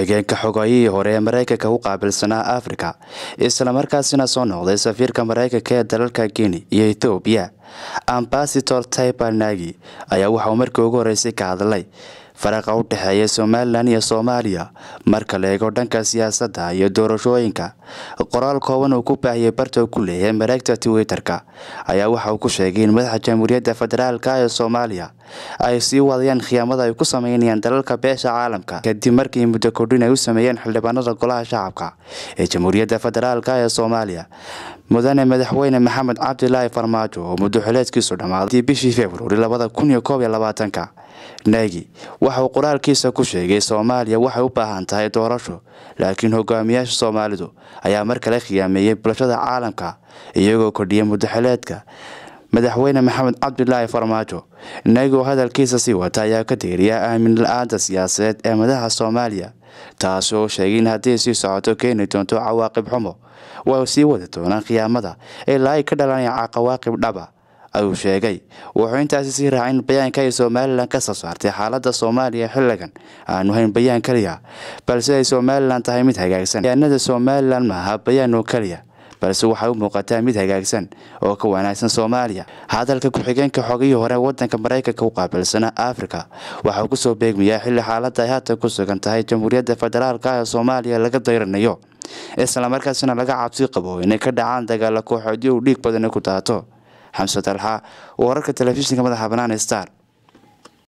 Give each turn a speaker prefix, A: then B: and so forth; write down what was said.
A: xigeenka xogayihii hore ee maraykanka u qaabilsanaa afrika islamarkaasina soo noqday safiirka maraykanka ee dalalka guinea iyo ethoobiya ambasador taibanagi ayaa waxauu markii ugu horeysay ka hadlay faraqa u dhexeeya somalilan iyo soomaaliya marka la eego dhanka siyaasadda iyo doorashooyinka qoraal kooban uu ku baahiyay barta ku leeyahay mareegta twitterka ayaa waxa uu ku sheegay in madaxa jamhuuriyadda federaalka ee soomaaliya ay sii wadayaan khiyaamada ay ku sameynayaan dalalka beesha caalamka kadib markii muddo kordhin ay u sameeyeen xildhibaanada golaha shacabka ee jamhuuriyadda federaalka ee soomaaliya mudane madaxweyne maxamed cabdilaahi farmaajo oo muddo xuleedkiisu dhammaaday bishii februari labada kun iyo koob iyo labaatanka neegi waxauu qoraalkiisa ku sheegay soomaaliya waxay u baahan tahay doorasho laakiin hogaamiyaasha soomaalidu ayaa mar kale khiyaameeyey bulshada caalamka iyagoo kordhiyay muddoxuleedka madaxweyne maxamed cabdilaahi farmaajo neegi oo hadalkiisa sii wata ayaa ka deeriya aamin la-aanta siyaasadeed ee madaxa soomaaliya oo sheegay in haddii sii socoto keeni doonto cawaaqib xumo waa sii wadi doonaan khiyaamada ilaa ay ka dhalanayaan caqawaaqib dhaba ayuu sheegay wuxuu intaasi sii raacay in bayaanka ay somalilan ka soo saartay xaaladda soomaaliya xilligan aanu hayn bayaan keliya balse ay somalilan tahay mid hagaagsan khiyaanada somalilan maaha bayaan oo keliya balse waxay u muuqataa mid hagaagsan oo ka wanaagsan soomaaliya hadalka ku-xigeenka xogihii hore waddanka maraykanka u qaabilsana afrika ku soo beegmayaa xilli xaalada ay haatan ku sugan tahay jamhuuriyadda federaalka ah ee soomaaliya laga dayranayo islamarkaasina laga cabsi qabo inay ka dhacaan dagaalo kooxoodyo u dhiig badani ku daato xamse dalxa wararka telefishinka madaxa banaan star